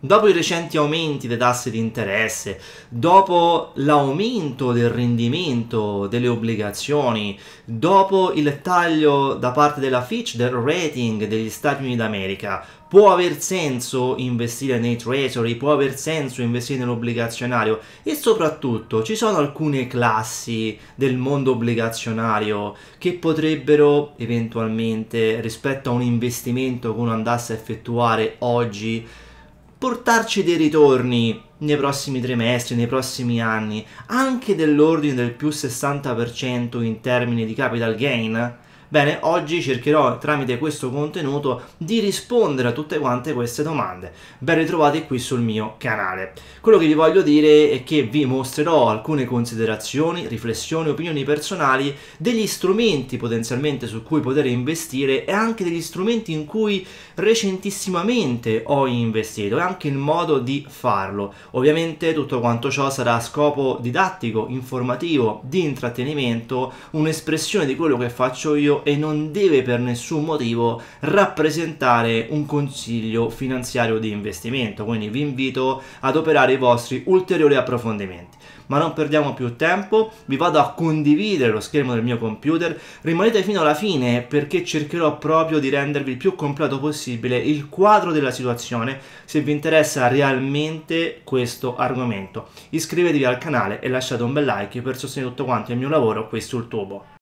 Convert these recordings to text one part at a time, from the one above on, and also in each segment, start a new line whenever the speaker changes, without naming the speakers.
Dopo i recenti aumenti dei tassi di interesse, dopo l'aumento del rendimento delle obbligazioni, dopo il taglio da parte della Fitch del rating degli Stati Uniti d'America, può aver senso investire nei treasury, può aver senso investire nell'obbligazionario e soprattutto ci sono alcune classi del mondo obbligazionario che potrebbero eventualmente rispetto a un investimento che uno andasse a effettuare oggi portarci dei ritorni nei prossimi trimestri, nei prossimi anni, anche dell'ordine del più 60% in termini di capital gain, Bene, oggi cercherò tramite questo contenuto di rispondere a tutte quante queste domande. Ben ritrovati qui sul mio canale. Quello che vi voglio dire è che vi mostrerò alcune considerazioni, riflessioni, opinioni personali, degli strumenti potenzialmente su cui poter investire e anche degli strumenti in cui recentissimamente ho investito e anche il modo di farlo. Ovviamente tutto quanto ciò sarà a scopo didattico, informativo, di intrattenimento, un'espressione di quello che faccio io e non deve per nessun motivo rappresentare un consiglio finanziario di investimento, quindi vi invito ad operare i vostri ulteriori approfondimenti. Ma non perdiamo più tempo, vi vado a condividere lo schermo del mio computer, rimanete fino alla fine perché cercherò proprio di rendervi il più completo possibile il quadro della situazione se vi interessa realmente questo argomento. Iscrivetevi al canale e lasciate un bel like per sostenere tutto quanto il mio lavoro qui sul tubo.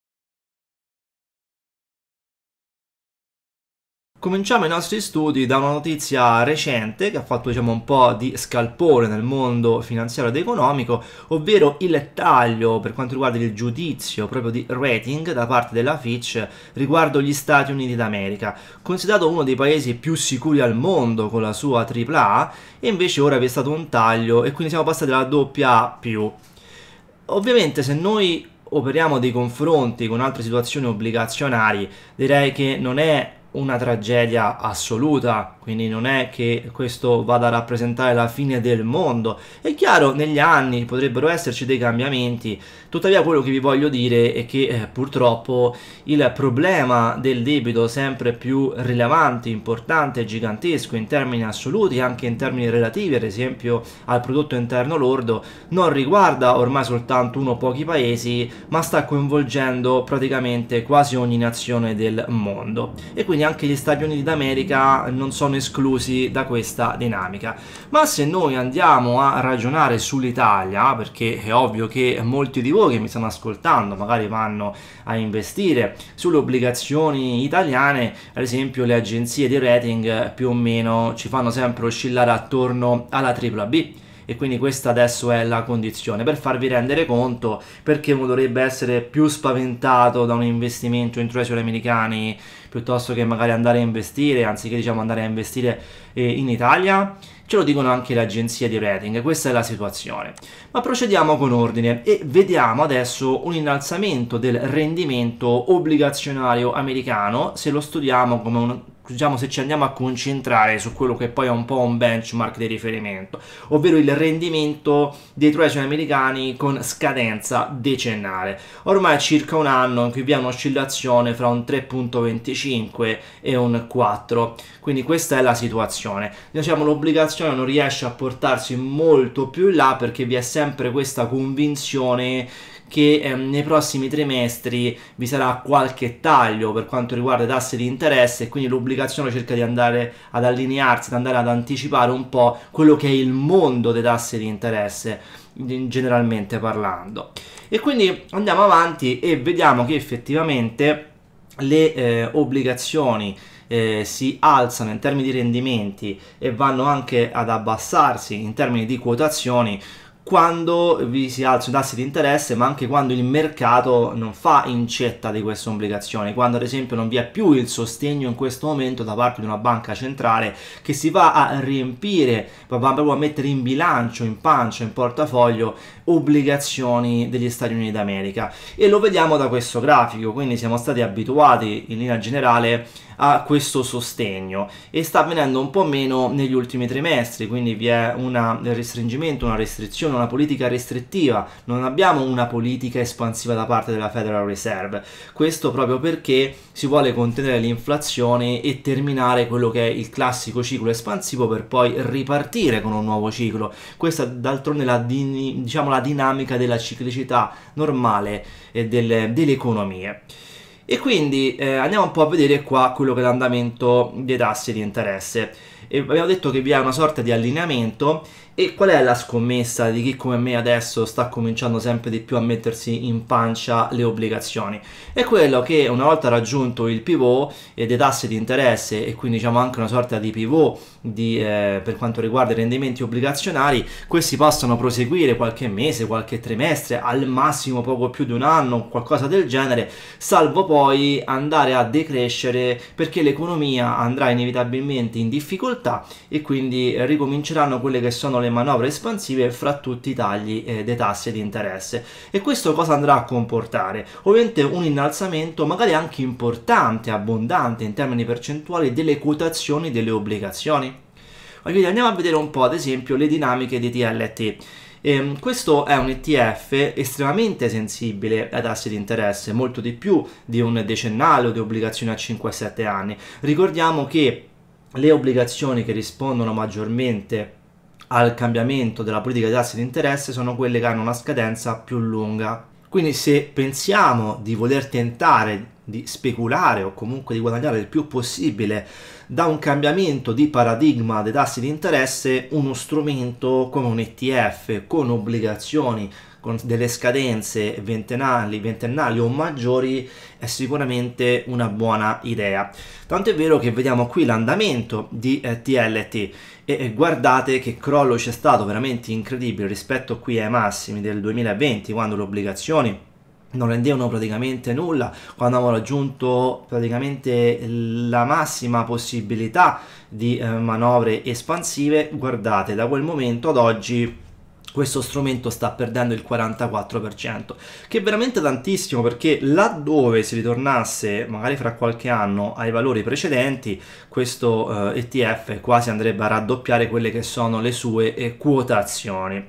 Cominciamo i nostri studi da una notizia recente che ha fatto diciamo, un po' di scalpore nel mondo finanziario ed economico, ovvero il taglio per quanto riguarda il giudizio proprio di rating da parte della Fitch riguardo gli Stati Uniti d'America, considerato uno dei paesi più sicuri al mondo con la sua AAA e invece ora vi è stato un taglio e quindi siamo passati alla doppia A+. Ovviamente se noi operiamo dei confronti con altre situazioni obbligazionarie, direi che non è una tragedia assoluta quindi non è che questo vada a rappresentare la fine del mondo. È chiaro, negli anni potrebbero esserci dei cambiamenti, tuttavia quello che vi voglio dire è che eh, purtroppo il problema del debito sempre più rilevante, importante, gigantesco in termini assoluti, anche in termini relativi, ad esempio al prodotto interno lordo, non riguarda ormai soltanto uno o pochi paesi, ma sta coinvolgendo praticamente quasi ogni nazione del mondo. E quindi anche gli Stati Uniti d'America non sono come esclusi da questa dinamica. Ma se noi andiamo a ragionare sull'Italia, perché è ovvio che molti di voi che mi stanno ascoltando magari vanno a investire sulle obbligazioni italiane, ad esempio le agenzie di rating più o meno ci fanno sempre oscillare attorno alla AAA e quindi questa adesso è la condizione per farvi rendere conto perché uno dovrebbe essere più spaventato da un investimento in treasury americani piuttosto che magari andare a investire anziché diciamo andare a investire eh, in Italia ce lo dicono anche le agenzie di rating, questa è la situazione. Ma procediamo con ordine e vediamo adesso un innalzamento del rendimento obbligazionario americano se lo studiamo come un diciamo se ci andiamo a concentrare su quello che poi è un po' un benchmark di riferimento, ovvero il rendimento dei treasury americani con scadenza decennale. Ormai è circa un anno in cui vi è un'oscillazione fra un 3.25 e un 4, quindi questa è la situazione. Diciamo l'obbligazione non riesce a portarsi molto più in là perché vi è sempre questa convinzione che ehm, nei prossimi trimestri vi sarà qualche taglio per quanto riguarda i tassi di interesse e quindi l'obbligazione cerca di andare ad allinearsi, di andare ad anticipare un po' quello che è il mondo dei tassi di interesse generalmente parlando. E quindi andiamo avanti e vediamo che effettivamente le eh, obbligazioni eh, si alzano in termini di rendimenti e vanno anche ad abbassarsi in termini di quotazioni quando vi si alzano i tassi di interesse, ma anche quando il mercato non fa incetta di queste obbligazioni, quando ad esempio non vi è più il sostegno in questo momento da parte di una banca centrale che si va a riempire, va a mettere in bilancio, in pancia, in portafoglio obbligazioni degli Stati Uniti d'America e lo vediamo da questo grafico, quindi siamo stati abituati in linea generale a questo sostegno e sta avvenendo un po' meno negli ultimi trimestri, quindi vi è un restringimento, una restrizione, una politica restrittiva, non abbiamo una politica espansiva da parte della Federal Reserve, questo proprio perché si vuole contenere l'inflazione e terminare quello che è il classico ciclo espansivo per poi ripartire con un nuovo ciclo, questa d'altronde la, diciamo, la la dinamica della ciclicità normale delle, delle economie. E quindi eh, andiamo un po' a vedere qua quello che è l'andamento dei tassi di interesse. E abbiamo detto che vi è una sorta di allineamento e qual è la scommessa di chi come me adesso sta cominciando sempre di più a mettersi in pancia le obbligazioni? È quello che una volta raggiunto il pivot e dei tassi di interesse e quindi diciamo anche una sorta di pivot di, eh, per quanto riguarda i rendimenti obbligazionari, questi possono proseguire qualche mese, qualche trimestre, al massimo poco più di un anno, qualcosa del genere, salvo poi andare a decrescere perché l'economia andrà inevitabilmente in difficoltà e quindi ricominceranno quelle che sono le le manovre espansive fra tutti i tagli eh, dei tassi di interesse. E questo cosa andrà a comportare? Ovviamente un innalzamento magari anche importante, abbondante in termini percentuali delle quotazioni delle obbligazioni. Quindi andiamo a vedere un po' ad esempio le dinamiche di TLT. E ehm, questo è un ETF estremamente sensibile ai tassi di interesse, molto di più di un decennale o di obbligazioni a 5-7 anni. Ricordiamo che le obbligazioni che rispondono maggiormente al cambiamento della politica dei tassi di interesse sono quelle che hanno una scadenza più lunga. Quindi se pensiamo di voler tentare di speculare o comunque di guadagnare il più possibile da un cambiamento di paradigma dei tassi di interesse, uno strumento come un ETF con obbligazioni con delle scadenze ventennali, ventennali o maggiori è sicuramente una buona idea. Tanto è vero che vediamo qui l'andamento di eh, TLT e guardate che crollo c'è stato veramente incredibile rispetto qui ai massimi del 2020 quando le obbligazioni non rendevano praticamente nulla quando avevamo raggiunto praticamente la massima possibilità di eh, manovre espansive guardate da quel momento ad oggi questo strumento sta perdendo il 44%, che è veramente tantissimo perché laddove si ritornasse magari fra qualche anno ai valori precedenti, questo eh, ETF quasi andrebbe a raddoppiare quelle che sono le sue eh, quotazioni.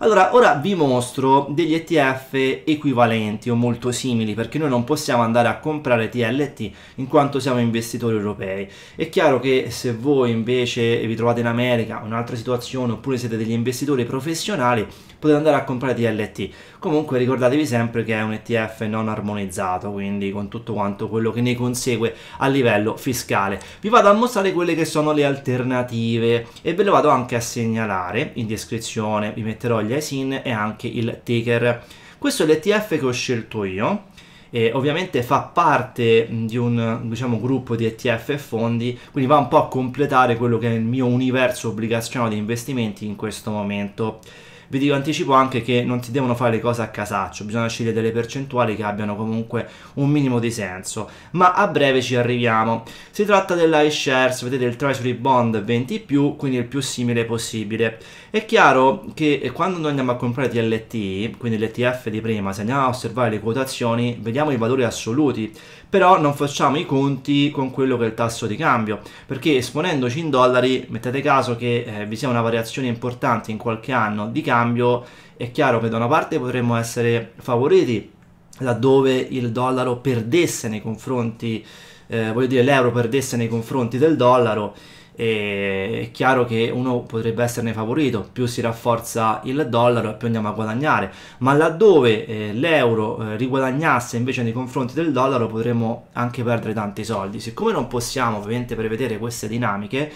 Allora, ora vi mostro degli ETF equivalenti o molto simili, perché noi non possiamo andare a comprare TLT in quanto siamo investitori europei. È chiaro che se voi invece vi trovate in America, un'altra situazione, oppure siete degli investitori professionali, potete andare a comprare TLT Comunque ricordatevi sempre che è un ETF non armonizzato, quindi con tutto quanto quello che ne consegue a livello fiscale. Vi vado a mostrare quelle che sono le alternative e ve le vado anche a segnalare in descrizione, vi metterò gli ISIN e anche il ticker. Questo è l'ETF che ho scelto io, e ovviamente fa parte di un diciamo, gruppo di ETF e fondi, quindi va un po' a completare quello che è il mio universo obbligazionale di investimenti in questo momento vi dico anticipo anche che non si devono fare le cose a casaccio, bisogna scegliere delle percentuali che abbiano comunque un minimo di senso, ma a breve ci arriviamo. Si tratta della iShares, vedete il Treasury Bond 20+, quindi il più simile possibile. È chiaro che eh, quando noi andiamo a comprare TLT, quindi l'ETF di prima, se andiamo a osservare le quotazioni, vediamo i valori assoluti, però non facciamo i conti con quello che è il tasso di cambio, perché esponendoci in dollari, mettete caso che eh, vi sia una variazione importante in qualche anno di cambio, è chiaro che da una parte potremmo essere favoriti laddove il dollaro perdesse nei confronti, eh, voglio dire l'euro perdesse nei confronti del dollaro e è chiaro che uno potrebbe esserne favorito, più si rafforza il dollaro più andiamo a guadagnare, ma laddove eh, l'euro eh, riguadagnasse invece nei confronti del dollaro potremmo anche perdere tanti soldi. Siccome non possiamo ovviamente prevedere queste dinamiche,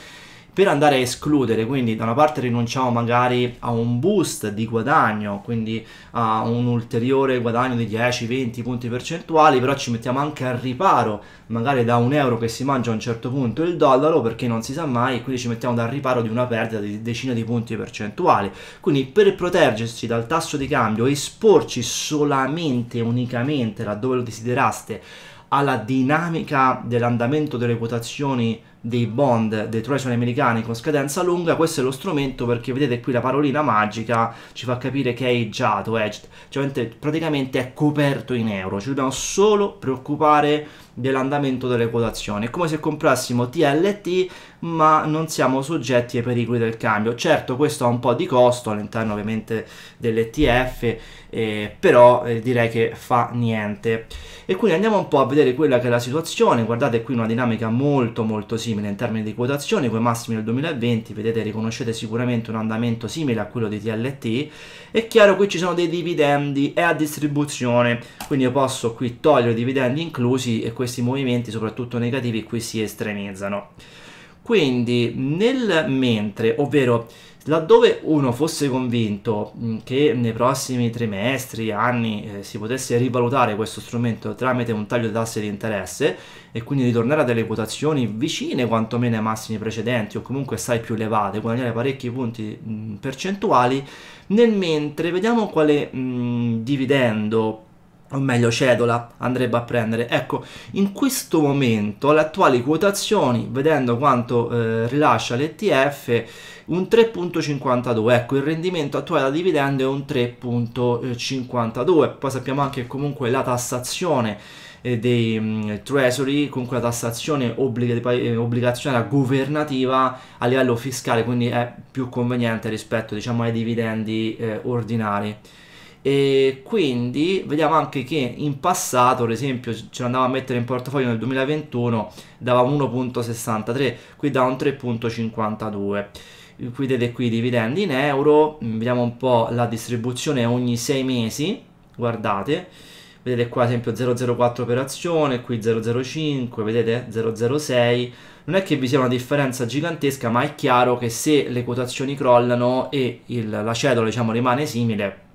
per andare a escludere, quindi da una parte rinunciamo magari a un boost di guadagno, quindi a un ulteriore guadagno di 10-20 punti percentuali, però ci mettiamo anche al riparo, magari da un euro che si mangia a un certo punto il dollaro, perché non si sa mai, quindi ci mettiamo dal riparo di una perdita di decine di punti percentuali. Quindi per proteggerci dal tasso di cambio, esporci solamente unicamente laddove lo desideraste alla dinamica dell'andamento delle quotazioni dei bond dei treasury americani con scadenza lunga, questo è lo strumento perché vedete qui la parolina magica ci fa capire che è hedgeato, hedged, cioè praticamente è coperto in euro, ci dobbiamo solo preoccupare dell'andamento delle quotazioni. È come se comprassimo TLT ma non siamo soggetti ai pericoli del cambio. Certo questo ha un po' di costo all'interno ovviamente dell'ETF, eh, però eh, direi che fa niente. E quindi andiamo un po' a vedere quella che è la situazione. Guardate qui una dinamica molto molto simile in termini di quotazioni, con i massimi del 2020, vedete riconoscete sicuramente un andamento simile a quello di TLT è chiaro qui ci sono dei dividendi è a distribuzione quindi io posso qui togliere i dividendi inclusi e questi movimenti soprattutto negativi qui si estremizzano quindi nel mentre ovvero Laddove uno fosse convinto mm, che nei prossimi trimestri, anni, eh, si potesse rivalutare questo strumento tramite un taglio di tasse di interesse e quindi ritornare a delle quotazioni vicine quantomeno ai massimi precedenti o comunque sai più elevate, guadagnare parecchi punti mh, mm, percentuali, nel mentre vediamo quale mh, mm, dividendo o meglio cedola andrebbe a prendere ecco in questo momento le attuali quotazioni vedendo quanto eh, rilascia l'ETF un 3.52 ecco il rendimento attuale da dividendo è un 3.52 poi sappiamo anche che comunque la tassazione eh, dei mh, mm, treasury comunque la tassazione eh, obbligazionaria governativa a livello fiscale quindi è più conveniente rispetto diciamo ai dividendi eh, ordinari e quindi vediamo anche che in passato ad esempio ce l'andava a mettere in portafoglio nel 2021 dava 1.63 qui da un 3.52 qui vedete qui dividendi in euro mm, vediamo un po' la distribuzione ogni 6 mesi guardate vedete qua ad esempio 004 per azione qui 005 vedete 006 non è che vi sia una differenza gigantesca ma è chiaro che se le quotazioni crollano e il, la cedola diciamo rimane simile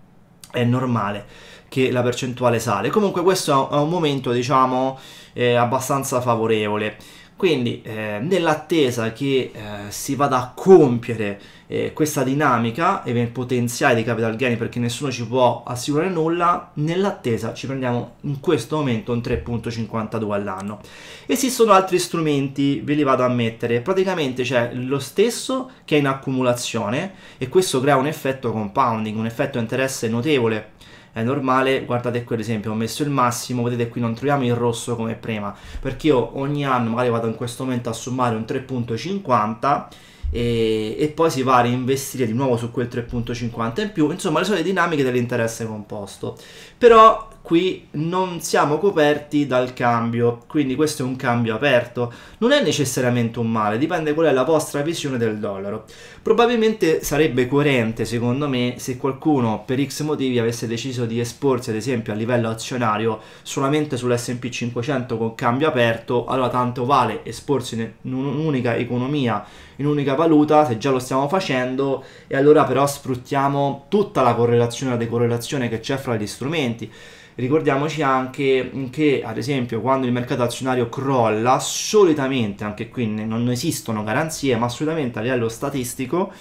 è normale che la percentuale sale. Comunque questo è un momento diciamo eh, abbastanza favorevole. Quindi eh, nell'attesa che eh, si vada a compiere eh, questa dinamica e il potenziale di capital gain perché nessuno ci può assicurare nulla, nell'attesa ci prendiamo in questo momento un 3.52 all'anno. Esistono altri strumenti, ve li vado a mettere, praticamente c'è lo stesso che è in accumulazione e questo crea un effetto compounding, un effetto interesse notevole è normale, guardate qui ad esempio ho messo il massimo, vedete qui non troviamo il rosso come prima, perché io ogni anno magari vado in questo momento a sommare un 3.50 e, e, poi si va a reinvestire di nuovo su quel 3.50 in più, insomma le solite dinamiche dell'interesse composto. Però qui non siamo coperti dal cambio, quindi questo è un cambio aperto. Non è necessariamente un male, dipende qual è la vostra visione del dollaro. Probabilmente sarebbe coerente, secondo me, se qualcuno per X motivi avesse deciso di esporsi, ad esempio, a livello azionario solamente sull'SP 500 con cambio aperto, allora tanto vale esporsi in un'unica economia, in un'unica valuta, se già lo stiamo facendo, e allora però sfruttiamo tutta la correlazione e la decorrelazione che c'è fra gli strumenti. Ricordiamoci anche che, ad esempio, quando il mercato azionario crolla, solitamente, anche qui non esistono garanzie, ma solitamente a livello statistico,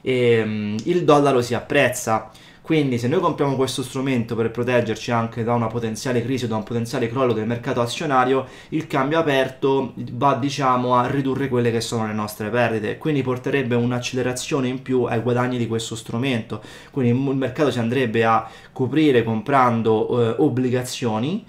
ehm, il dollaro si apprezza. Quindi se noi compriamo questo strumento per proteggerci anche da una potenziale crisi o da un potenziale crollo del mercato azionario, il cambio aperto va diciamo a ridurre quelle che sono le nostre perdite, quindi porterebbe un'accelerazione in più ai guadagni di questo strumento. Quindi il mercato si andrebbe a coprire comprando eh, obbligazioni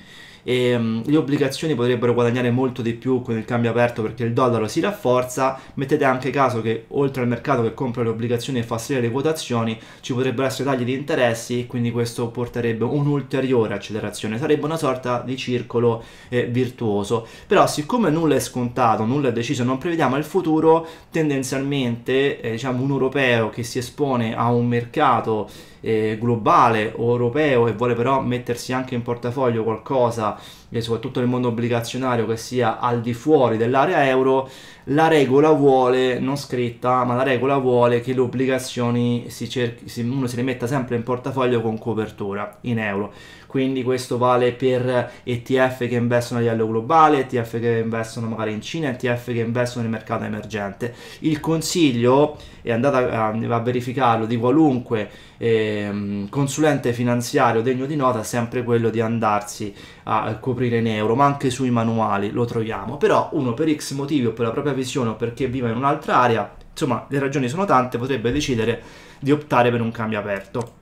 e um, le obbligazioni potrebbero guadagnare molto di più con il cambio aperto perché il dollaro si rafforza, mettete anche caso che oltre al mercato che compra le obbligazioni e fa salire le quotazioni ci potrebbero essere tagli di interessi quindi questo porterebbe un'ulteriore accelerazione, sarebbe una sorta di circolo eh, virtuoso, però siccome nulla è scontato, nulla è deciso, non prevediamo il futuro, tendenzialmente eh, diciamo un europeo che si espone a un mercato eh, globale o europeo e vuole però mettersi anche in portafoglio qualcosa, eh, soprattutto nel mondo obbligazionario, che sia al di fuori dell'area euro, la regola vuole, non scritta, ma la regola vuole che le obbligazioni si cerchi, si, uno se le metta sempre in portafoglio con copertura in euro quindi questo vale per ETF che investono a livello globale, ETF che investono magari in Cina, ETF che investono nel mercato emergente. Il consiglio, e andate a, a, verificarlo, di qualunque eh, consulente finanziario degno di nota è sempre quello di andarsi a coprire in euro, ma anche sui manuali lo troviamo. Però uno per X motivi o per la propria visione o perché vive in un'altra area, insomma le ragioni sono tante, potrebbe decidere di optare per un cambio aperto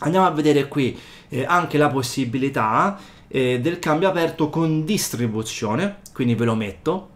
andiamo a vedere qui eh, anche la possibilità eh, del cambio aperto con distribuzione quindi ve lo metto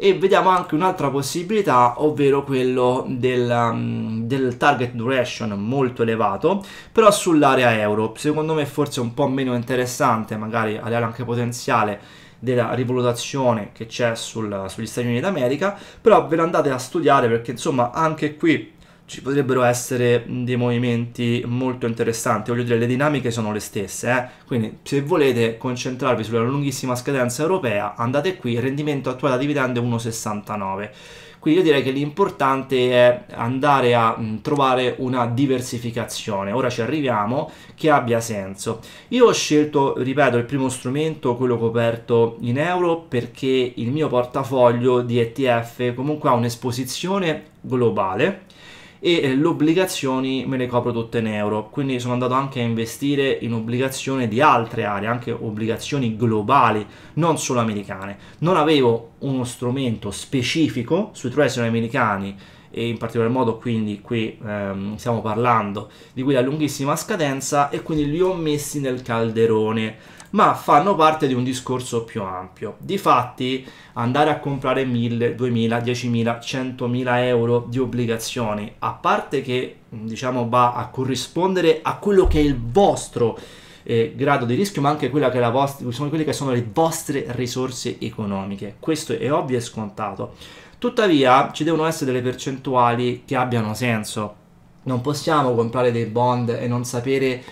e vediamo anche un'altra possibilità ovvero quello del, mm, del, target duration molto elevato però sull'area euro secondo me forse un po' meno interessante magari all'area anche potenziale della rivalutazione che c'è sugli Stati Uniti d'America però ve lo andate a studiare perché insomma anche qui ci potrebbero essere dei movimenti molto interessanti, voglio dire le dinamiche sono le stesse, eh? quindi se volete concentrarvi sulla lunghissima scadenza europea andate qui, rendimento attuale da dividendo 1,69. Quindi io direi che l'importante è andare a trovare una diversificazione, ora ci arriviamo, che abbia senso. Io ho scelto, ripeto, il primo strumento, quello coperto in euro, perché il mio portafoglio di ETF comunque ha un'esposizione globale e eh, le obbligazioni me le copro tutte in euro, quindi sono andato anche a investire in obbligazioni di altre aree, anche obbligazioni globali, non solo americane. Non avevo uno strumento specifico sui treasury americani e in particolar modo quindi qui ehm, stiamo parlando di quelli a lunghissima scadenza e quindi li ho messi nel calderone ma fanno parte di un discorso più ampio. Difatti, andare a comprare 1000, 2000, 10.000, 100.000 euro di obbligazioni, a parte che diciamo va a corrispondere a quello che è il vostro eh, grado di rischio, ma anche quella che è la vostra, sono quelle che sono le vostre risorse economiche. Questo è ovvio e scontato. Tuttavia, ci devono essere delle percentuali che abbiano senso. Non possiamo comprare dei bond e non sapere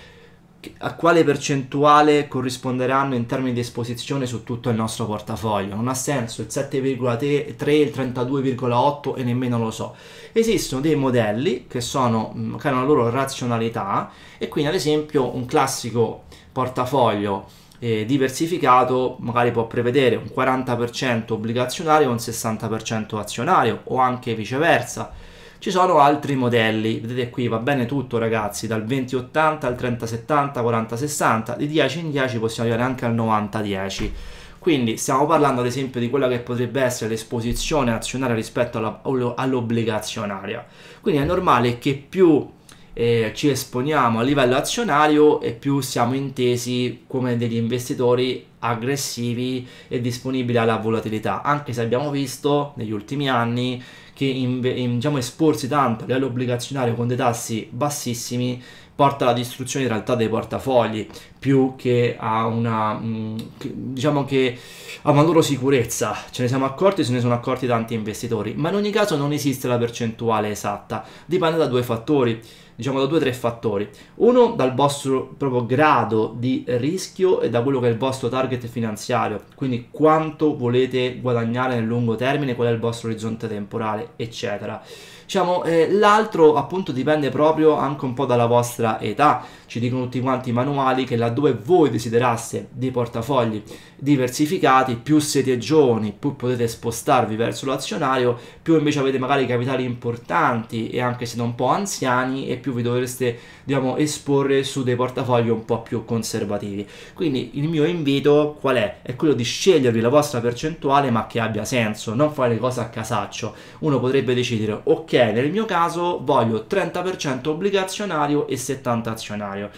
a quale percentuale corrisponderanno in termini di esposizione su tutto il nostro portafoglio. Non ha senso il 7,3, il 32,8 e nemmeno lo so. Esistono dei modelli che, sono, mm, che hanno la loro razionalità e quindi ad esempio un classico portafoglio eh, diversificato magari può prevedere un 40% obbligazionario e un 60% azionario o anche viceversa ci sono altri modelli, vedete qui va bene tutto ragazzi, dal 2080 al 3070, 4060, di 10 in 10 possiamo arrivare anche al 9010. Quindi stiamo parlando ad esempio di quella che potrebbe essere l'esposizione azionaria rispetto all'obbligazionaria. Quindi è normale che più eh, ci esponiamo a livello azionario e più siamo intesi come degli investitori aggressivi e disponibili alla volatilità, anche se abbiamo visto negli ultimi anni che in, in, diciamo, esporsi tanto a livello obbligazionario con dei tassi bassissimi porta alla distruzione in realtà dei portafogli più che a una mm, diciamo che a una loro sicurezza ce ne siamo accorti se ne sono accorti tanti investitori ma in ogni caso non esiste la percentuale esatta dipende da due fattori diciamo da due o tre fattori uno dal vostro proprio grado di rischio e da quello che è il vostro target finanziario quindi quanto volete guadagnare nel lungo termine qual è il vostro orizzonte temporale eccetera Diciamo, eh, l'altro appunto dipende proprio anche un po' dalla vostra età. Ci dicono tutti quanti i manuali che laddove voi desideraste dei portafogli diversificati, più siete giovani, più potete spostarvi verso l'azionario, più invece avete magari capitali importanti e anche se non un po' anziani e più vi dovreste diciamo, esporre su dei portafogli un po' più conservativi. Quindi il mio invito qual è? È quello di scegliervi la vostra percentuale ma che abbia senso, non fare le cose a casaccio. Uno potrebbe decidere, ok, nel mio caso voglio 30% obbligazionario e 70% azionario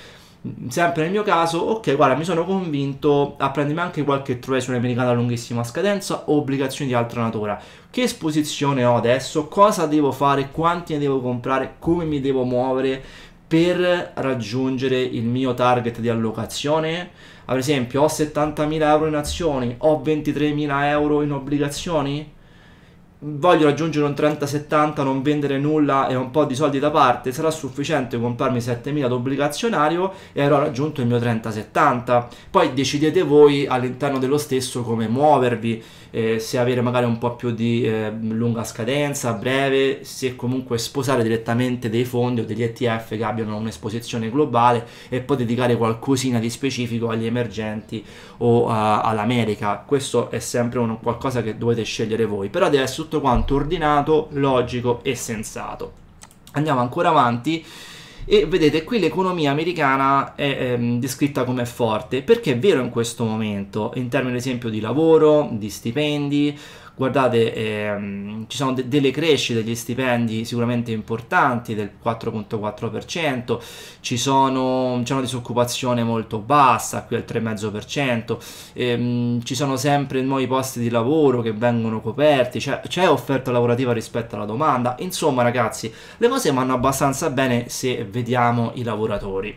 sempre nel mio caso, ok, guarda, mi sono convinto a prendermi anche qualche trovezione americana a lunghissima scadenza o obbligazioni di altra natura. Che esposizione ho adesso? Cosa devo fare? Quanti ne devo comprare? Come mi devo muovere per raggiungere il mio target di allocazione? Ad esempio, ho 70.000 euro in azioni, ho 23.000 euro in obbligazioni? voglio raggiungere un 30-70, non vendere nulla e un po' di soldi da parte, sarà sufficiente comprarmi 7.000 d'obbligazionario e avrò raggiunto il mio 30-70. Poi decidete voi all'interno dello stesso come muovervi eh, se avere magari un po' più di eh, lunga scadenza, breve, se comunque sposare direttamente dei fondi o degli ETF che abbiano un'esposizione globale e poi dedicare qualcosina di specifico agli emergenti o uh, all'America. Questo è sempre un, qualcosa che dovete scegliere voi, però deve essere tutto quanto ordinato, logico e sensato. Andiamo ancora avanti. E vedete qui l'economia americana è ehm, descritta come forte, perché è vero in questo momento, in termini ad esempio di lavoro, di stipendi, guardate ehm, ci sono de- delle crescite degli stipendi sicuramente importanti del 4.4% ci sono c'è una disoccupazione molto bassa qui al 3,5% ehm, ci sono sempre nuovi posti di lavoro che vengono coperti c'è, cioè, c'è offerta lavorativa rispetto alla domanda insomma ragazzi le cose vanno abbastanza bene se vediamo i lavoratori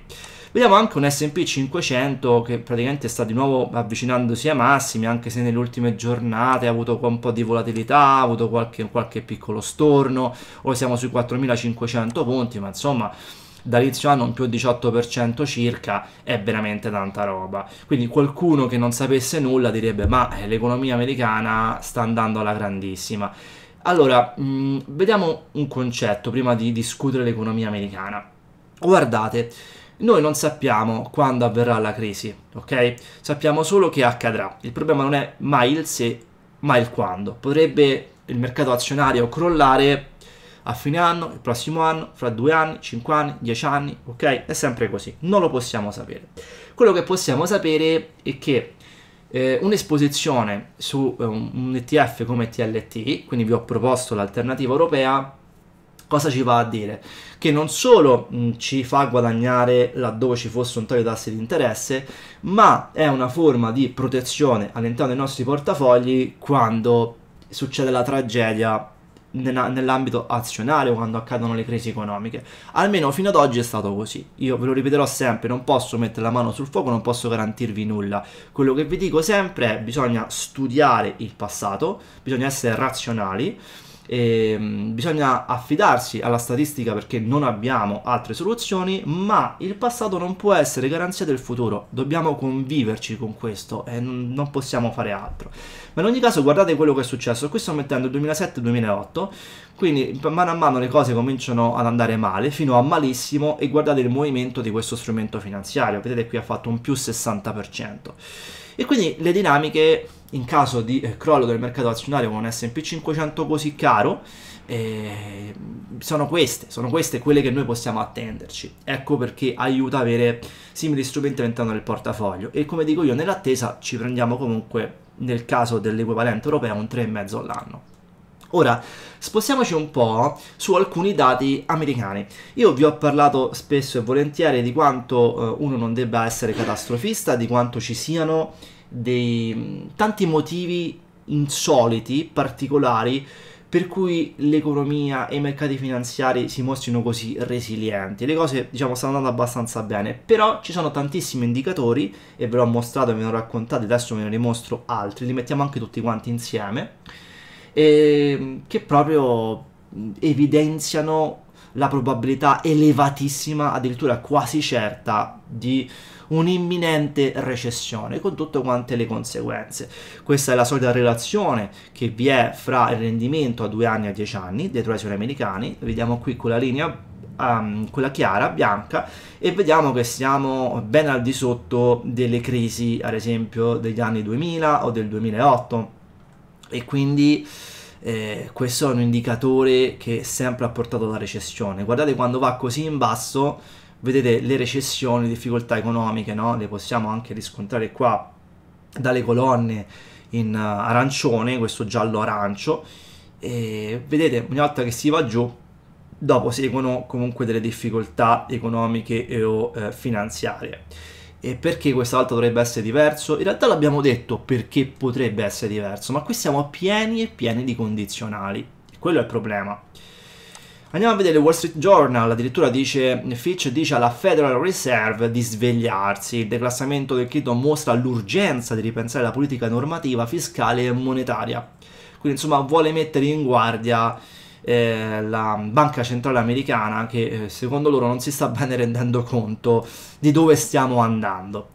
Vediamo anche un S&P 500 che praticamente sta di nuovo avvicinandosi ai massimi, anche se nelle ultime giornate ha avuto un po' di volatilità, ha avuto qualche, qualche piccolo storno, ora siamo sui 4.500 punti, ma insomma dall'inizio anno un più 18% circa è veramente tanta roba. Quindi qualcuno che non sapesse nulla direbbe ma eh, l'economia americana sta andando alla grandissima. Allora, mh, mm, vediamo un concetto prima di discutere l'economia americana. Guardate, noi non sappiamo quando avverrà la crisi, ok? Sappiamo solo che accadrà. Il problema non è mai il se, ma il quando. Potrebbe il mercato azionario crollare a fine anno, il prossimo anno, fra due anni, cinque anni, dieci anni, ok? È sempre così, non lo possiamo sapere. Quello che possiamo sapere è che eh, un'esposizione su eh, un ETF come TLT, quindi vi ho proposto l'alternativa europea, Cosa ci va a dire? Che non solo mh, ci fa guadagnare laddove ci fosse un taglio di tassi di interesse, ma è una forma di protezione all'interno dei nostri portafogli quando succede la tragedia nell'ambito azionario quando accadono le crisi economiche. Almeno fino ad oggi è stato così. Io ve lo ripeterò sempre, non posso mettere la mano sul fuoco, non posso garantirvi nulla. Quello che vi dico sempre è bisogna studiare il passato, bisogna essere razionali eh, bisogna affidarsi alla statistica perché non abbiamo altre soluzioni, ma il passato non può essere garanzia del futuro, dobbiamo conviverci con questo e non possiamo fare altro. Ma in ogni caso guardate quello che è successo, qui sto mettendo il 2007-2008, quindi mano a mano le cose cominciano ad andare male, fino a malissimo, e guardate il movimento di questo strumento finanziario, vedete qui ha fatto un più 60%. E quindi le dinamiche in caso di eh, crollo del mercato azionario con un SP 500 così caro, eh, sono queste, sono queste quelle che noi possiamo attenderci. Ecco perché aiuta avere simili strumenti all'interno del portafoglio. E come dico io, nell'attesa ci prendiamo comunque nel caso dell'equivalente europeo un 3,5 all'anno. Ora, spostiamoci un po' su alcuni dati americani. Io vi ho parlato spesso e volentieri di quanto eh, uno non debba essere catastrofista, di quanto ci siano dei tanti motivi insoliti, particolari, per cui l'economia e i mercati finanziari si mostrino così resilienti. Le cose diciamo stanno andando abbastanza bene, però ci sono tantissimi indicatori e ve l'ho mostrato, ve ne ho raccontati, adesso ve ne mostro altri, li mettiamo anche tutti quanti insieme, e, ehm, che proprio evidenziano la probabilità elevatissima, addirittura quasi certa, di un'imminente recessione con tutte quante le conseguenze. Questa è la solita relazione che vi è fra il rendimento a due anni e a 10 anni dei treasury americani, vediamo qui quella linea Um, quella chiara, bianca, e vediamo che siamo ben al di sotto delle crisi, ad esempio, degli anni 2000 o del 2008. E quindi eh, questo è un indicatore che sempre ha portato alla recessione. Guardate quando va così in basso vedete le recessioni, difficoltà economiche, no? le possiamo anche riscontrare qua dalle colonne in eh, arancione, questo giallo arancio, e vedete ogni volta che si va giù, dopo seguono comunque delle difficoltà economiche e o eh, finanziarie. E perché questa volta dovrebbe essere diverso? In realtà l'abbiamo detto perché potrebbe essere diverso, ma qui siamo pieni e pieni di condizionali. Quello è il problema. Andiamo a vedere il Wall Street Journal, addirittura dice, Fitch dice alla Federal Reserve di svegliarsi, il declassamento del credito mostra l'urgenza di ripensare la politica normativa, fiscale e monetaria. Quindi insomma vuole mettere in guardia eh, la banca centrale americana che eh, secondo loro non si sta bene rendendo conto di dove stiamo andando.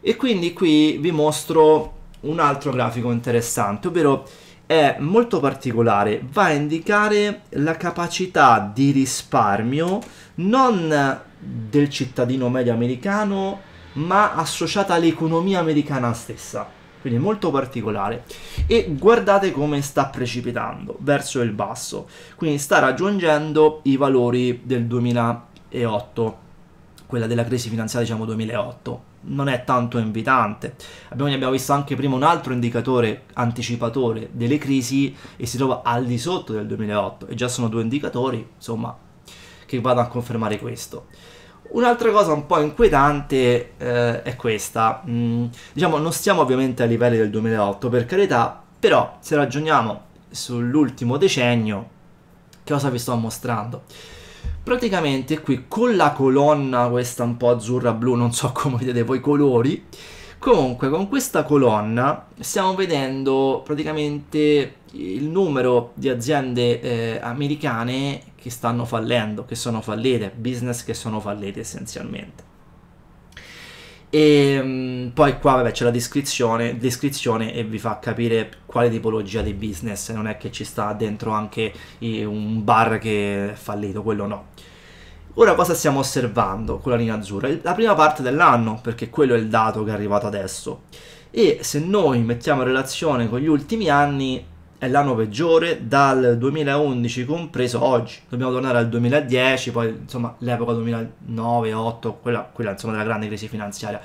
E quindi qui vi mostro un altro grafico interessante, ovvero è molto particolare, va a indicare la capacità di risparmio non del cittadino medio americano, ma associata all'economia americana stessa. Quindi molto particolare. E guardate come sta precipitando verso il basso. Quindi sta raggiungendo i valori del 2008, quella della crisi finanziaria diciamo 2008 non è tanto invitante. Abbiamo, abbiamo, visto anche prima un altro indicatore anticipatore delle crisi e si trova al di sotto del 2008 e già sono due indicatori, insomma, che vanno a confermare questo. Un'altra cosa un po' inquietante eh, è questa. Mm, diciamo, non stiamo ovviamente a livelli del 2008, per carità, però se ragioniamo sull'ultimo decennio, cosa vi sto mostrando? praticamente qui con la colonna questa un po' azzurra blu non so come vedete voi i colori comunque con questa colonna stiamo vedendo praticamente il numero di aziende eh, americane che stanno fallendo che sono fallite business che sono fallite essenzialmente e mm, poi qua vabbè, c'è la descrizione, descrizione, e vi fa capire quale tipologia di business, non è che ci sta dentro anche un bar che è fallito, quello no. Ora cosa stiamo osservando con la linea azzurra? La prima parte dell'anno, perché quello è il dato che è arrivato adesso. E se noi mettiamo in relazione con gli ultimi anni, è l'anno peggiore dal 2011 compreso oggi. Dobbiamo tornare al 2010, poi insomma l'epoca 2009-2008, quella, quella insomma della grande crisi finanziaria.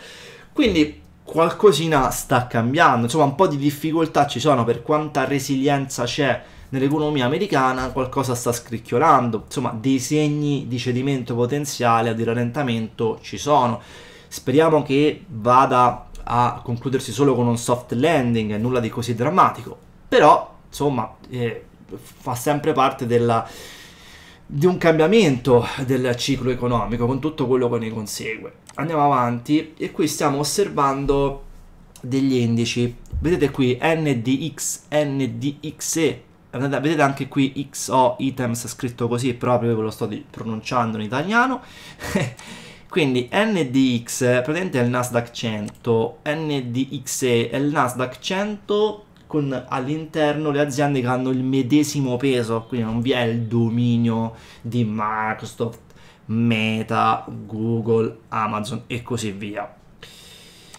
Quindi qualcosina sta cambiando, insomma un po' di difficoltà ci sono per quanta resilienza c'è nell'economia americana, qualcosa sta scricchiolando, insomma dei segni di cedimento potenziale o di rallentamento ci sono. Speriamo che vada a concludersi solo con un soft landing e nulla di così drammatico, però insomma eh, fa sempre parte della, di un cambiamento del ciclo economico con tutto quello che ne consegue. Andiamo avanti e qui stiamo osservando degli indici. Vedete qui NDX, NDXE, vedete anche qui XO items scritto così proprio ve lo sto pronunciando in italiano. Quindi NDX praticamente è il Nasdaq 100, NDXE è il Nasdaq 100 con all'interno le aziende che hanno il medesimo peso, quindi non vi è il dominio di Microsoft, Meta, Google, Amazon e così via.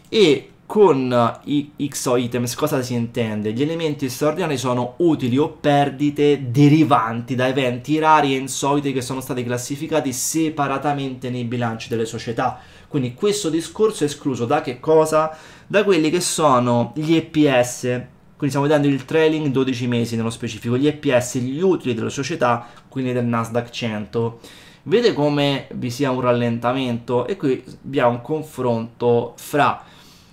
E con i eh, XO items cosa si intende? Gli elementi straordinari sono utili o perdite derivanti da eventi rari e insoliti che sono stati classificati separatamente nei bilanci delle società. Quindi questo discorso è escluso da che cosa? Da quelli che sono gli EPS, quindi stiamo vedendo il trailing 12 mesi nello specifico, gli EPS, gli utili della società, quindi del Nasdaq 100. Vede come vi sia un rallentamento e qui abbiamo un confronto fra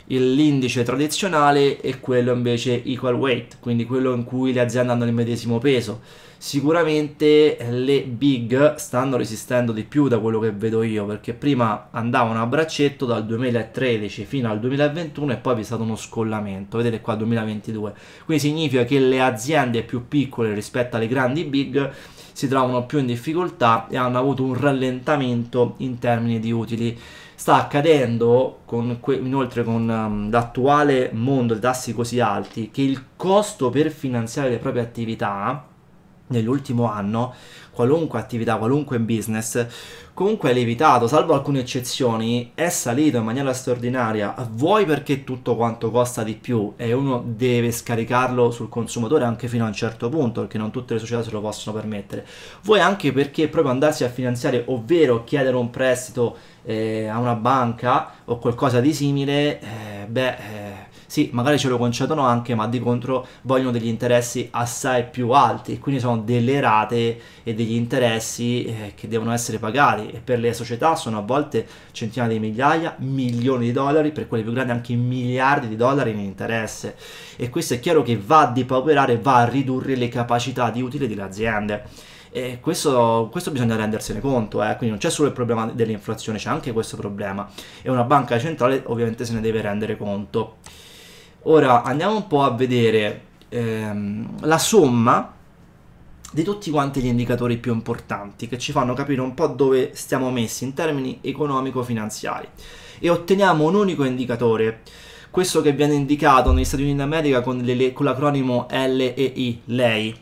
l'indice tradizionale e quello invece equal weight, quindi quello in cui le aziende hanno il medesimo peso sicuramente le big stanno resistendo di più da quello che vedo io perché prima andavano a braccetto dal 2013 fino al 2021 e poi vi è stato uno scollamento vedete qua 2022 quindi significa che le aziende più piccole rispetto alle grandi big si trovano più in difficoltà e hanno avuto un rallentamento in termini di utili sta accadendo con inoltre con um, l'attuale mondo dei tassi così alti che il costo per finanziare le proprie attività nell'ultimo anno qualunque attività, qualunque business, comunque è lievitato, salvo alcune eccezioni, è salito in maniera straordinaria, vuoi perché tutto quanto costa di più e uno deve scaricarlo sul consumatore anche fino a un certo punto, perché non tutte le società se lo possono permettere, vuoi anche perché proprio andarsi a finanziare, ovvero chiedere un prestito eh, a una banca o qualcosa di simile, eh, beh... Eh, sì, magari ce lo concedono anche, ma di contro vogliono degli interessi assai più alti, quindi sono delle rate e degli interessi eh, che devono essere pagati e per le società sono a volte centinaia di migliaia, milioni di dollari, per quelle più grandi anche miliardi di dollari in interesse e questo è chiaro che va a depauperare, va a ridurre le capacità di utile delle aziende. E questo, questo, bisogna rendersene conto, eh? quindi non c'è solo il problema dell'inflazione, c'è anche questo problema e una banca centrale ovviamente se ne deve rendere conto. Ora andiamo un po' a vedere ehm, la somma di tutti quanti gli indicatori più importanti che ci fanno capire un po' dove stiamo messi in termini economico-finanziari e otteniamo un unico indicatore questo che viene indicato negli Stati Uniti d'America con, le, con l'acronimo LEI, LEI.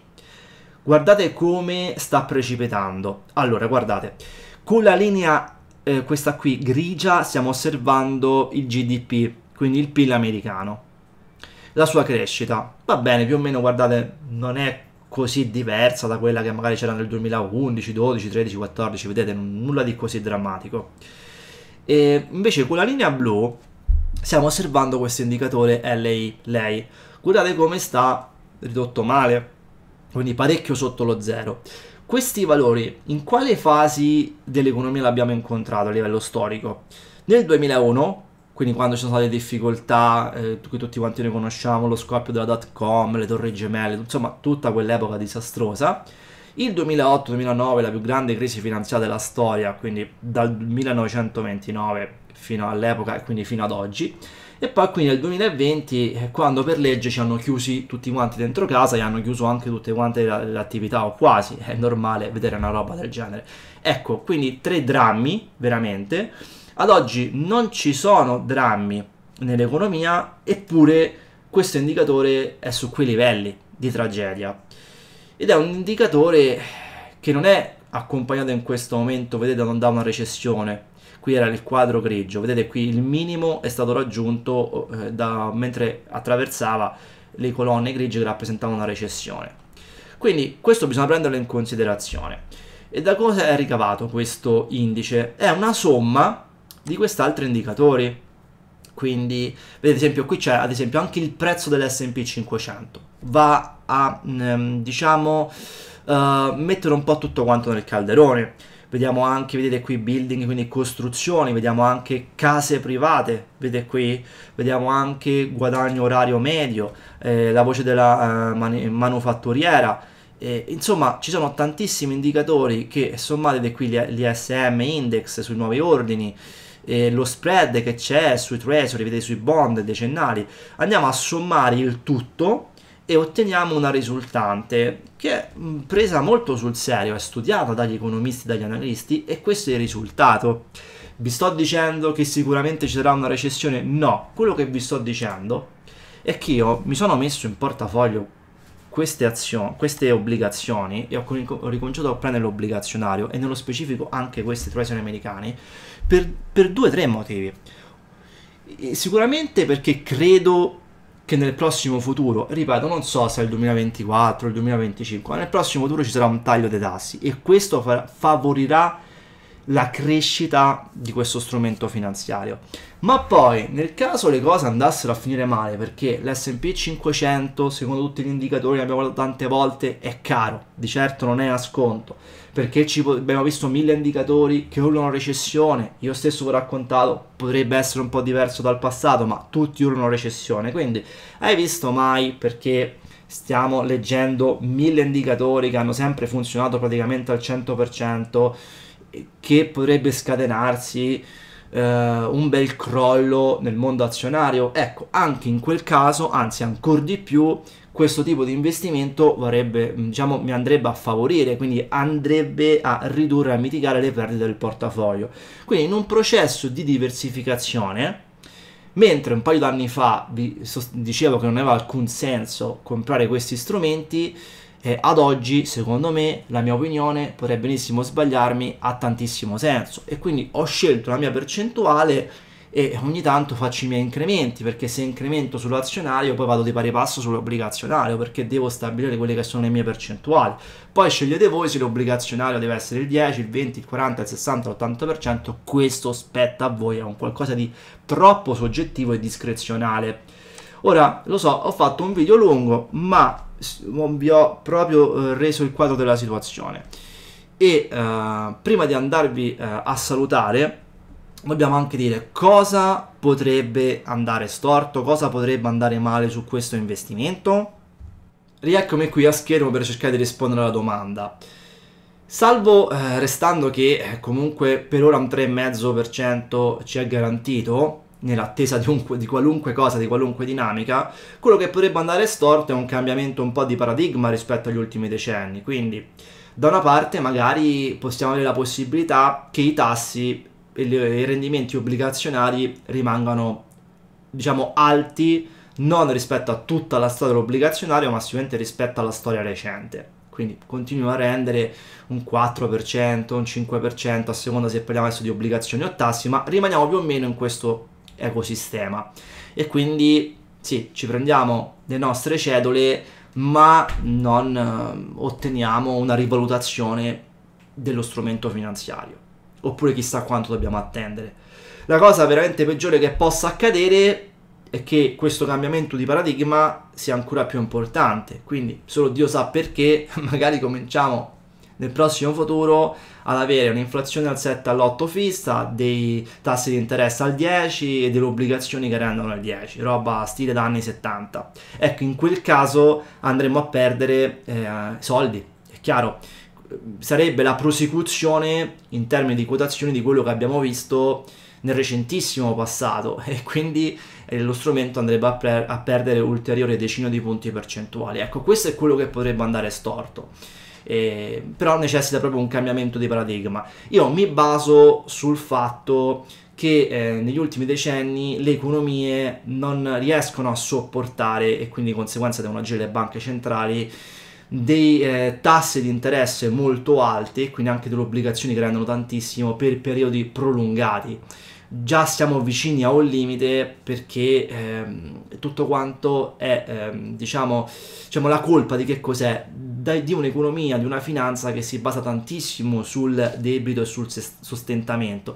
Guardate come sta precipitando. Allora, guardate, con la linea eh, questa qui grigia stiamo osservando il GDP, quindi il PIL americano la sua crescita. Va bene, più o meno, guardate, non è così diversa da quella che magari c'era nel 2011, 12, 13, 14, vedete, nulla di così drammatico. E invece con la linea blu stiamo osservando questo indicatore LI, lei. Guardate come sta ridotto male, quindi parecchio sotto lo zero. Questi valori in quale fasi dell'economia l'abbiamo incontrato a livello storico? Nel 2001 quindi quando ci sono state difficoltà eh, che tutti quanti noi conosciamo, lo scoppio della dot com, le torri gemelle, insomma tutta quell'epoca disastrosa. Il 2008-2009 la più grande crisi finanziaria della storia, quindi dal 1929 fino all'epoca e quindi fino ad oggi. E poi qui nel 2020, eh, quando per legge ci hanno chiusi tutti quanti dentro casa e hanno chiuso anche tutte quante le attività, o quasi, è normale vedere una roba del genere. Ecco, quindi tre drammi, veramente ad oggi non ci sono drammi nell'economia, eppure questo indicatore è su quei livelli di tragedia. Ed è un indicatore che non è accompagnato in questo momento, vedete, non da una recessione. Qui era il quadro grigio, vedete qui il minimo è stato raggiunto eh, da, mentre attraversava le colonne grigie che rappresentavano una recessione. Quindi questo bisogna prenderlo in considerazione. E da cosa è ricavato questo indice? È una somma di quest'altro indicatore. Quindi, vedete, esempio, qui c'è ad esempio anche il prezzo dell'SP 500. Va a, ehm, diciamo, uh, mettere un po' tutto quanto nel calderone. Vediamo anche, vedete qui, building, quindi costruzioni, vediamo anche case private, vedete qui, vediamo anche guadagno orario medio, eh, la voce della uh, eh, man manufatturiera, eh, insomma, ci sono tantissimi indicatori che sommate qui gli, gli SM index sui nuovi ordini, eh, lo spread che c'è sui treasury, vedete sui bond decennali, andiamo a sommare il tutto e otteniamo una risultante che è presa molto sul serio, è studiata dagli economisti, dagli analisti e questo è il risultato. Vi sto dicendo che sicuramente ci sarà una recessione? No, quello che vi sto dicendo è che io mi sono messo in portafoglio queste, azioni, queste obbligazioni e ho, ricominciato a prendere l'obbligazionario e nello specifico anche questi treasury americani per, per due o tre motivi. Sicuramente perché credo che nel prossimo futuro, ripeto, non so se è il 2024 o il 2025, ma nel prossimo futuro ci sarà un taglio dei tassi e questo favorirà la crescita di questo strumento finanziario. Ma poi, nel caso le cose andassero a finire male, perché l'SP 500, secondo tutti gli indicatori che abbiamo guardato tante volte, è caro, di certo non è a sconto, perché abbiamo visto mille indicatori che urlano recessione, io stesso vi ho raccontato, potrebbe essere un po' diverso dal passato, ma tutti urlano recessione, quindi hai visto mai perché stiamo leggendo mille indicatori che hanno sempre funzionato praticamente al 100%, che potrebbe scatenarsi eh, un bel crollo nel mondo azionario. Ecco, anche in quel caso, anzi ancora di più, questo tipo di investimento vorrebbe, mm, diciamo, mi andrebbe a favorire, quindi andrebbe a ridurre, a mitigare le perdite del portafoglio. Quindi in un processo di diversificazione, mentre un paio d'anni fa vi dicevo che non aveva alcun senso comprare questi strumenti, eh, ad oggi, secondo me, la mia opinione potrei benissimo sbagliarmi, ha tantissimo senso. E quindi ho scelto la mia percentuale e ogni tanto faccio i miei incrementi, perché se incremento sull'azionario poi vado di pari passo sull'obbligazionario, perché devo stabilire quelle che sono le mie percentuali. Poi scegliete voi se l'obbligazionario deve essere il 10, il 20, il 40, il 60, l'80%, questo spetta a voi, è un qualcosa di troppo soggettivo e discrezionale. Ora, lo so, ho fatto un video lungo, ma vi ho proprio eh, reso il quadro della situazione. E eh, prima di andarvi eh, a salutare, dobbiamo anche dire cosa potrebbe andare storto, cosa potrebbe andare male su questo investimento. Rieccomi qui a schermo per cercare di rispondere alla domanda. Salvo eh, restando che eh, comunque per ora un 3,5% ci è garantito, nell'attesa di, di, qualunque cosa, di qualunque dinamica, quello che potrebbe andare storto è un cambiamento un po' di paradigma rispetto agli ultimi decenni. Quindi, da una parte, magari possiamo avere la possibilità che i tassi e i rendimenti obbligazionari rimangano, diciamo, alti non rispetto a tutta la storia obbligazionaria, ma sicuramente rispetto alla storia recente. Quindi continua a rendere un 4%, un 5%, a seconda se parliamo adesso di obbligazioni o tassi, ma rimaniamo più o meno in questo ecosistema. E quindi sì, ci prendiamo le nostre cedole, ma non eh, otteniamo una rivalutazione dello strumento finanziario. Oppure chissà quanto dobbiamo attendere. La cosa veramente peggiore che possa accadere è che questo cambiamento di paradigma sia ancora più importante. Quindi, solo Dio sa perché, magari cominciamo nel prossimo futuro ad avere un'inflazione al 7 all'8 fissa, dei tassi di interesse al 10 e delle obbligazioni che rendono al 10, roba stile da anni 70. Ecco, in quel caso andremo a perdere eh, soldi, è chiaro. Sarebbe la prosecuzione in termini di quotazioni di quello che abbiamo visto nel recentissimo passato e quindi eh, lo strumento andrebbe a, per a perdere ulteriore decine di punti percentuali. Ecco, questo è quello che potrebbe andare storto eh, però necessita proprio un cambiamento di paradigma. Io mi baso sul fatto che eh, negli ultimi decenni le economie non riescono a sopportare e quindi di conseguenza devono agire le banche centrali dei eh, tassi di interesse molto alti e quindi anche delle obbligazioni che rendono tantissimo per periodi prolungati. Già siamo vicini a un limite perché ehm, tutto quanto è, ehm, diciamo, diciamo, la colpa di che cos'è? di un'economia, di una finanza che si basa tantissimo sul debito e sul sostentamento.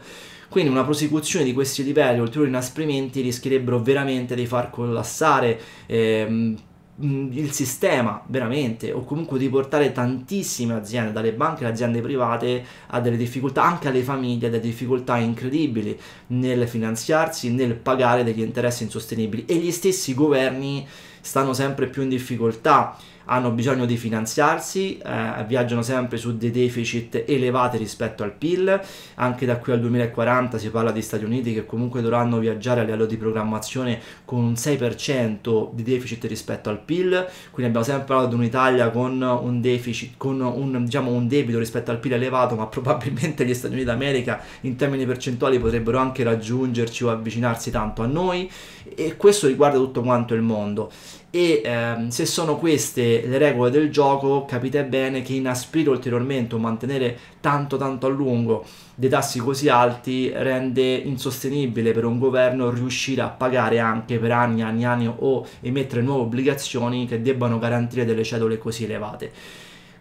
Quindi una prosecuzione di questi livelli, ulteriori inasprimenti, rischierebbero veramente di far collassare ehm, il sistema, veramente, o comunque di portare tantissime aziende, dalle banche alle aziende private, a delle difficoltà, anche alle famiglie, a delle difficoltà incredibili nel finanziarsi, nel pagare degli interessi insostenibili. E gli stessi governi stanno sempre più in difficoltà hanno bisogno di finanziarsi, eh, viaggiano sempre su dei deficit elevati rispetto al PIL, anche da qui al 2040 si parla di Stati Uniti che comunque dovranno viaggiare a livello di programmazione con un 6% di deficit rispetto al PIL, quindi abbiamo sempre parlato di un'Italia con un deficit, con un, diciamo, un debito rispetto al PIL elevato, ma probabilmente gli Stati Uniti d'America in termini percentuali potrebbero anche raggiungerci o avvicinarsi tanto a noi e questo riguarda tutto quanto il mondo e ehm, se sono queste le regole del gioco capite bene che inasprire ulteriormente o mantenere tanto tanto a lungo dei tassi così alti rende insostenibile per un governo riuscire a pagare anche per anni, anni, anni o emettere nuove obbligazioni che debbano garantire delle cedole così elevate.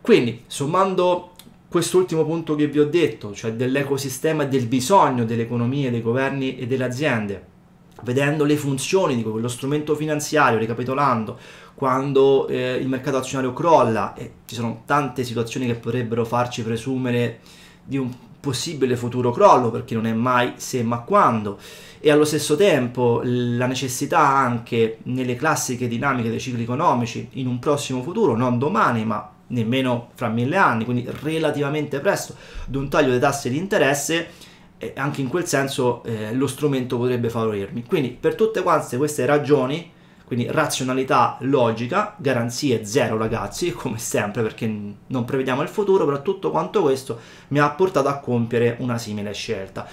Quindi, sommando quest'ultimo punto che vi ho detto, cioè dell'ecosistema e del bisogno dell'economia, dei governi e delle aziende, vedendo le funzioni di quello strumento finanziario, ricapitolando, quando eh, il mercato azionario crolla, e ci sono tante situazioni che potrebbero farci presumere di un possibile futuro crollo, perché non è mai se ma quando, e allo stesso tempo la necessità anche nelle classiche dinamiche dei cicli economici in un prossimo futuro, non domani, ma nemmeno fra mille anni, quindi relativamente presto, di un taglio dei tassi di interesse anche in quel senso eh, lo strumento potrebbe favorirmi. Quindi per tutte quante queste ragioni, quindi razionalità, logica, garanzie zero ragazzi, come sempre perché non prevediamo il futuro, però tutto quanto questo mi ha portato a compiere una simile scelta.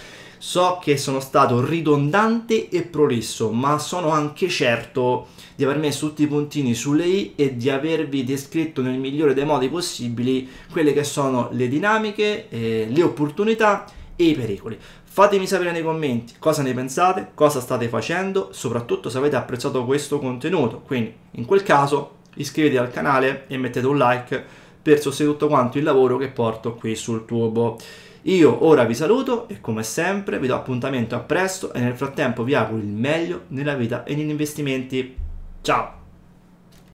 So che sono stato ridondante e prolisso, ma sono anche certo di aver messo tutti i puntini sulle i e di avervi descritto nel migliore dei modi possibili quelle che sono le dinamiche, eh, le opportunità e i pericoli. Fatemi sapere nei commenti cosa ne pensate, cosa state facendo, soprattutto se avete apprezzato questo contenuto. Quindi, in quel caso, iscrivetevi al canale e mettete un like per sostenere tutto quanto il lavoro che porto qui sul tubo. Io ora vi saluto e come sempre vi do appuntamento a presto e nel frattempo vi auguro il meglio nella vita e negli investimenti. Ciao!